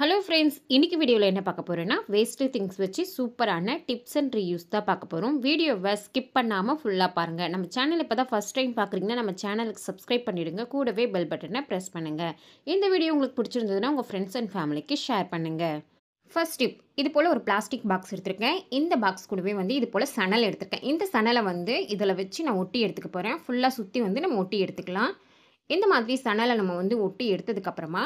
hello friends இன்றைக்கி வீடியோவில் என்ன பார்க்க போகிறேன்னா வேஸ்ட்டு திங்ஸ் வச்சு சூப்பரான டிப்ஸ் அண்ட் ரீயூஸ் தான் பார்க்க போகிறோம் வீடியோவை ஸ்கிப் பண்ணாமல் ஃபுல்லாக பாருங்கள் நம்ம சேனல் இப்போ தான் ஃபஸ்ட் டைம் பார்க்குறீங்கன்னா நம்ம சேனலுக்கு சப்ஸ்கிரைப் பண்ணிவிடுங்க கூடவே பெல் பட்டனை ப்ரெஸ் பண்ணுங்கள் இந்த வீடியோ உங்களுக்கு பிடிச்சிருந்ததுன்னா உங்கள் ஃப்ரெண்ட்ஸ் அண்ட் ஃபேமிலிக்கு ஷேர் பண்ணுங்கள் ஃபர்ஸ்ட் டிப் இது போல் ஒரு பிளாஸ்டிக் பாக்ஸ் எடுத்திருக்கேன் இந்த பாக்ஸ் கூடவே வந்து இது போல் சணல் எடுத்திருக்கேன் இந்த சணலை வந்து இதில் வச்சு நான் ஒட்டி எடுத்துக்க போகிறேன் ஃபுல்லாக சுற்றி வந்து நம்ம ஒட்டி எடுத்துக்கலாம் இந்த மாதிரி சணலை நம்ம வந்து ஒட்டி எடுத்ததுக்கப்புறமா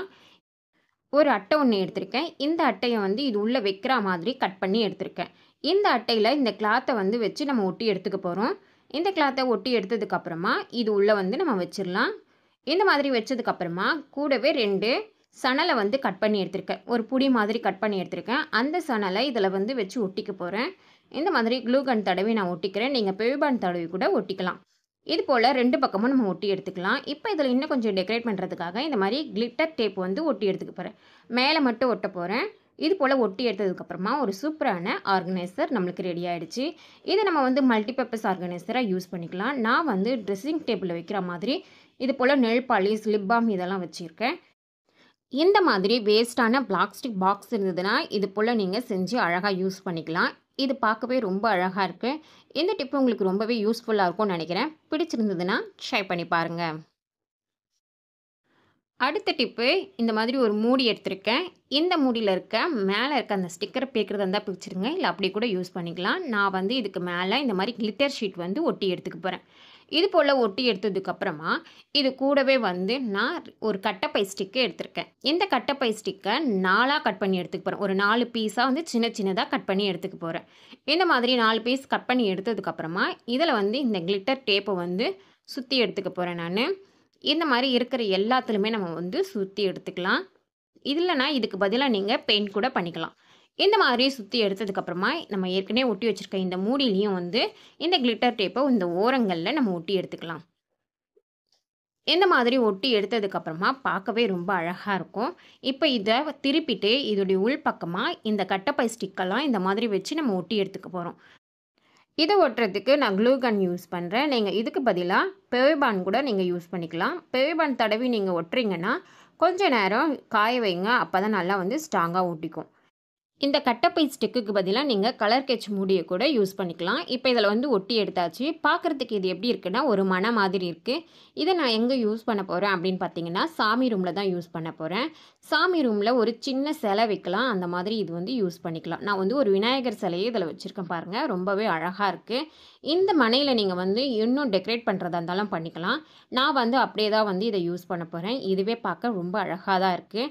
ஒரு அட்டை ஒன்று எடுத்திருக்கேன் இந்த அட்டையை வந்து இது உள்ளே வைக்கிற மாதிரி கட் பண்ணி எடுத்திருக்கேன் இந்த அட்டையில் இந்த கிளாத்தை வந்து வச்சு நம்ம ஒட்டி எடுத்துக்க போகிறோம் இந்த கிளாத்தை ஒட்டி எடுத்ததுக்கப்புறமா இது உள்ளே வந்து நம்ம வச்சிடலாம் இந்த மாதிரி வச்சதுக்கப்புறமா கூடவே ரெண்டு சணலை வந்து கட் பண்ணி எடுத்திருக்கேன் ஒரு புடி மாதிரி கட் பண்ணி எடுத்திருக்கேன் அந்த சணலை இதில் வந்து வச்சு ஒட்டிக்க போகிறேன் இந்த மாதிரி க்ளூகன் தடவி நான் ஒட்டிக்கிறேன் நீங்கள் பெவிபான் தடவி கூட ஒட்டிக்கலாம் இது போல் ரெண்டு பக்கமும் நம்ம ஒட்டி எடுத்துக்கலாம் இப்போ இதில் இன்னும் கொஞ்சம் டெக்கரேட் பண்ணுறதுக்காக இந்த மாதிரி கிளிட்டர் டேப் வந்து ஒட்டி எடுத்துக்க போகிறேன் மேலே மட்டும் ஒட்ட போகிறேன் இது போல் ஒட்டி எடுத்ததுக்கப்புறமா ஒரு சூப்பரான ஆர்கனைசர் நம்மளுக்கு ரெடி ஆகிடுச்சு இதை நம்ம வந்து மல்டிபர்பஸ் ஆர்கனைசராக யூஸ் பண்ணிக்கலாம் நான் வந்து ட்ரெஸ்ஸிங் டேபிளில் வைக்கிற மாதிரி இது போல் நெல் பாலிஸ் லிப்பாம் இதெல்லாம் வச்சுருக்கேன் இந்த மாதிரி வேஸ்ட்டான பிளாஸ்டிக் பாக்ஸ் இருந்ததுன்னா இது போல் நீங்கள் செஞ்சு அழகாக யூஸ் பண்ணிக்கலாம் இது பார்க்கவே ரொம்ப அழகாக இருக்குது இந்த டிப்பு உங்களுக்கு ரொம்பவே யூஸ்ஃபுல்லாக இருக்கும்னு நினைக்கிறேன் பிடிச்சிருந்ததுன்னா ஷேர் பண்ணி பாருங்கள் அடுத்த டிப்பு இந்த மாதிரி ஒரு மூடி எடுத்திருக்கேன் இந்த மூடியில் இருக்க மேலே இருக்க அந்த ஸ்டிக்கரை பேக்கிறதா இருந்தால் பிரிச்சுருங்க இல்லை அப்படி கூட யூஸ் பண்ணிக்கலாம் நான் வந்து இதுக்கு மேலே இந்த மாதிரி கிளிட்டர் ஷீட் வந்து ஒட்டி எடுத்துக்க போகிறேன் இது போல் ஒட்டி எடுத்ததுக்கப்புறமா இது கூடவே வந்து நான் ஒரு கட்டப்பை ஸ்டிக்கு எடுத்திருக்கேன் இந்த கட்டப்பை ஸ்டிக்கை நாலாக கட் பண்ணி எடுத்துக்க போகிறேன் ஒரு நாலு பீஸாக வந்து சின்ன சின்னதாக கட் பண்ணி எடுத்துக்க போகிறேன் இந்த மாதிரி நாலு பீஸ் கட் பண்ணி எடுத்ததுக்கப்புறமா இதில் வந்து இந்த கிளிட்டர் டேப்பை வந்து சுற்றி எடுத்துக்க போகிறேன் நான் இந்த மாதிரி இருக்கிற எல்லாத்துலேயுமே நம்ம வந்து சுற்றி எடுத்துக்கலாம் இல்லைனா இதுக்கு பதிலாக நீங்கள் பெயிண்ட் கூட பண்ணிக்கலாம் இந்த மாதிரி சுற்றி எடுத்ததுக்கப்புறமா நம்ம ஏற்கனவே ஒட்டி வச்சுருக்க இந்த மூடிலையும் வந்து இந்த கிளிட்டர் டேப்பை இந்த ஓரங்களில் நம்ம ஒட்டி எடுத்துக்கலாம் இந்த மாதிரி ஒட்டி எடுத்ததுக்கப்புறமா பார்க்கவே ரொம்ப அழகாக இருக்கும் இப்போ இதை திருப்பிட்டு இதோடைய உள்பக்கமாக இந்த கட்டப்பை ஸ்டிக்கெல்லாம் இந்த மாதிரி வச்சு நம்ம ஒட்டி எடுத்துக்க போகிறோம் இதை ஒட்டுறதுக்கு நான் க்ளூகன் யூஸ் பண்ணுறேன் நீங்கள் இதுக்கு பதிலாக பெவைபான் கூட நீங்கள் யூஸ் பண்ணிக்கலாம் பெவைபான் தடவி நீங்கள் ஒட்டுறீங்கன்னா கொஞ்சம் நேரம் காய வைங்க அப்போ தான் நல்லா வந்து ஸ்ட்ராங்காக ஒட்டிக்கும் இந்த கட்டப்பை ஸ்டிக்குக்கு பதிலாக நீங்கள் கலர் கெச் மூடியை கூட யூஸ் பண்ணிக்கலாம் இப்போ இதில் வந்து ஒட்டி எடுத்தாச்சு பார்க்குறதுக்கு இது எப்படி இருக்குன்னா ஒரு மன மாதிரி இருக்குது இதை நான் எங்கே யூஸ் பண்ண போகிறேன் அப்படின்னு பார்த்தீங்கன்னா சாமி ரூமில் தான் யூஸ் பண்ண போகிறேன் சாமி ரூமில் ஒரு சின்ன சிலை வைக்கலாம் அந்த மாதிரி இது வந்து யூஸ் பண்ணிக்கலாம் நான் வந்து ஒரு விநாயகர் சிலையை இதில் வச்சுருக்கேன் பாருங்கள் ரொம்பவே அழகாக இருக்குது இந்த மனையில் நீங்கள் வந்து இன்னும் டெக்கரேட் பண்ணுறதா இருந்தாலும் பண்ணிக்கலாம் நான் வந்து அப்படியே தான் வந்து இதை யூஸ் பண்ண போகிறேன் இதுவே பார்க்க ரொம்ப அழகாக தான் இருக்குது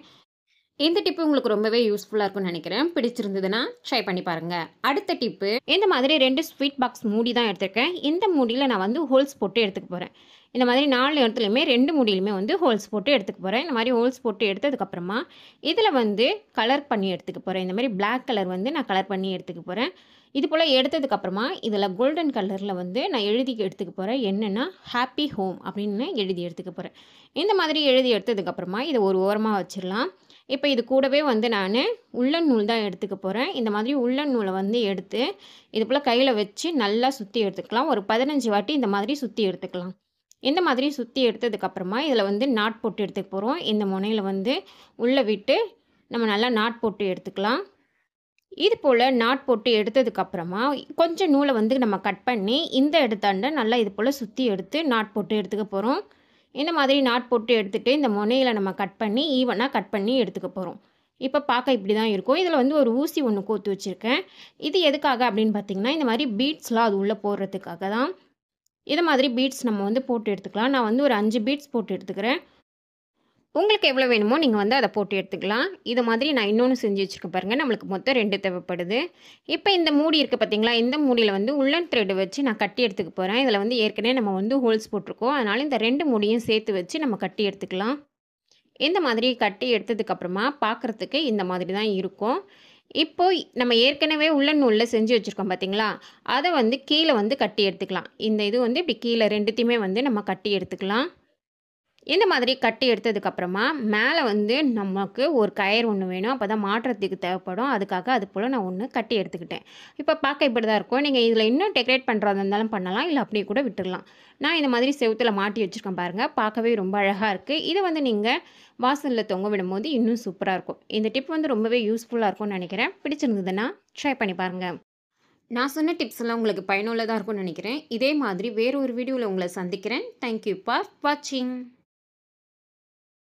இந்த டிப்பு உங்களுக்கு ரொம்பவே யூஸ்ஃபுல்லாக இருக்கும்னு நினைக்கிறேன் பிடிச்சிருந்ததுன்னா ட்ரை பண்ணி பாருங்கள் அடுத்த டிப்பு இந்த மாதிரி ரெண்டு ஸ்வீட் பாக்ஸ் மூடி தான் எடுத்திருக்கேன் இந்த மூடியில் நான் வந்து ஹோல்ஸ் போட்டு எடுத்துக்க போகிறேன் இந்த மாதிரி நாலு இடத்துலையுமே ரெண்டு முடியிலுமே வந்து ஹோல்ஸ் போட்டு எடுத்துக்க போகிறேன் இந்த மாதிரி ஹோல்ஸ் போட்டு எடுத்ததுக்கப்புறமா இதில் வந்து கலர் பண்ணி எடுத்துக்க போகிறேன் இந்த மாதிரி பிளாக் கலர் வந்து நான் கலர் பண்ணி எடுத்துக்க போகிறேன் இது போல் எடுத்ததுக்கப்புறமா இதில் கோல்டன் கலரில் வந்து நான் எழுதி எடுத்துக்க போகிறேன் என்னென்னா ஹாப்பி ஹோம் அப்படின்னு எழுதி எடுத்துக்க போகிறேன் இந்த மாதிரி எழுதி எடுத்ததுக்கப்புறமா இதை ஒரு ஓரமாக வச்சிடலாம் இப்போ இது கூடவே வந்து நான் உள்ளன் நூல் தான் எடுத்துக்க போகிறேன் இந்த மாதிரி உள்ளன் நூலை வந்து எடுத்து இது போல் கையில் வச்சு நல்லா சுற்றி எடுத்துக்கலாம் ஒரு பதினஞ்சு வாட்டி இந்த மாதிரி சுற்றி எடுத்துக்கலாம் இந்த மாதிரி சுற்றி எடுத்ததுக்கப்புறமா இதில் வந்து நாட் போட்டு எடுத்துக்க போகிறோம் இந்த முனையில் வந்து உள்ளே விட்டு நம்ம நல்லா நாட் போட்டு எடுத்துக்கலாம் இது போல் நாட் போட்டு எடுத்ததுக்கப்புறமா கொஞ்சம் நூலை வந்து நம்ம கட் பண்ணி இந்த இடத்தாண்ட நல்லா இது போல் சுற்றி எடுத்து நாட் போட்டு எடுத்துக்க போகிறோம் இந்த மாதிரி நாட் போட்டு எடுத்துகிட்டு இந்த முனையில் நம்ம கட் பண்ணி ஈவனாக கட் பண்ணி எடுத்துக்க போகிறோம் இப்போ பார்க்க இப்படி தான் இருக்கும் இதில் வந்து ஒரு ஊசி ஒன்று கோத்து வச்சுருக்கேன் இது எதுக்காக அப்படின்னு பார்த்திங்கன்னா இந்த மாதிரி பீட்ஸ்லாம் அது உள்ளே போடுறதுக்காக தான் இது மாதிரி பீட்ஸ் நம்ம வந்து போட்டு எடுத்துக்கலாம் நான் வந்து ஒரு அஞ்சு பீட்ஸ் போட்டு எடுத்துக்கிறேன் உங்களுக்கு எவ்வளோ வேணுமோ நீங்கள் வந்து அதை போட்டு எடுத்துக்கலாம் இது மாதிரி நான் இன்னொன்று செஞ்சு வச்சுருக்கேன் பாருங்கள் நம்மளுக்கு மொத்தம் ரெண்டு தேவைப்படுது இப்போ இந்த மூடி இருக்குது பார்த்தீங்களா இந்த மூடியில் வந்து உள்ளன் த்ரெட் வச்சு நான் கட்டி எடுத்துக்க போகிறேன் இதில் வந்து ஏற்கனவே நம்ம வந்து ஹோல்ஸ் போட்டிருக்கோம் அதனால் இந்த ரெண்டு மூடியும் சேர்த்து வச்சு நம்ம கட்டி எடுத்துக்கலாம் இந்த மாதிரி கட்டி எடுத்ததுக்கப்புறமா பார்க்குறதுக்கு இந்த மாதிரி தான் இருக்கும் இப்போ நம்ம ஏற்கனவே உள்ள நூலில் செஞ்சு வச்சுருக்கோம் பார்த்திங்களா அதை வந்து கீழே வந்து கட்டி எடுத்துக்கலாம் இந்த இது வந்து இப்படி கீழே ரெண்டுத்தையுமே வந்து நம்ம கட்டி எடுத்துக்கலாம் இந்த மாதிரி கட்டி எடுத்ததுக்கப்புறமா மேலே வந்து நமக்கு ஒரு கயிறு ஒன்று வேணும் அப்போ தான் மாற்றத்துக்கு தேவைப்படும் அதுக்காக அது போல் நான் ஒன்று கட்டி எடுத்துக்கிட்டேன் இப்போ பார்க்க இப்படி தான் இருக்கும் நீங்கள் இதில் இன்னும் டெக்கரேட் பண்ணுறதா இருந்தாலும் பண்ணலாம் இல்லை அப்படியே கூட விட்டுடலாம் நான் இந்த மாதிரி செவத்தில் மாட்டி வச்சுருக்கேன் பாருங்கள் பார்க்கவே ரொம்ப அழகாக இருக்குது இதை வந்து நீங்கள் வாசலில் தொங்க விடும்போது இன்னும் சூப்பராக இருக்கும் இந்த டிப் வந்து ரொம்பவே யூஸ்ஃபுல்லாக இருக்கும்னு நினைக்கிறேன் பிடிச்சிருந்ததுன்னா ட்ரை பண்ணி பாருங்கள் நான் சொன்ன டிப்ஸ் எல்லாம் உங்களுக்கு பயனுள்ளதாக இருக்கும்னு நினைக்கிறேன் இதே மாதிரி வேறு ஒரு வீடியோவில் உங்களை சந்திக்கிறேன் தேங்க்யூ ஃபார் வாட்சிங்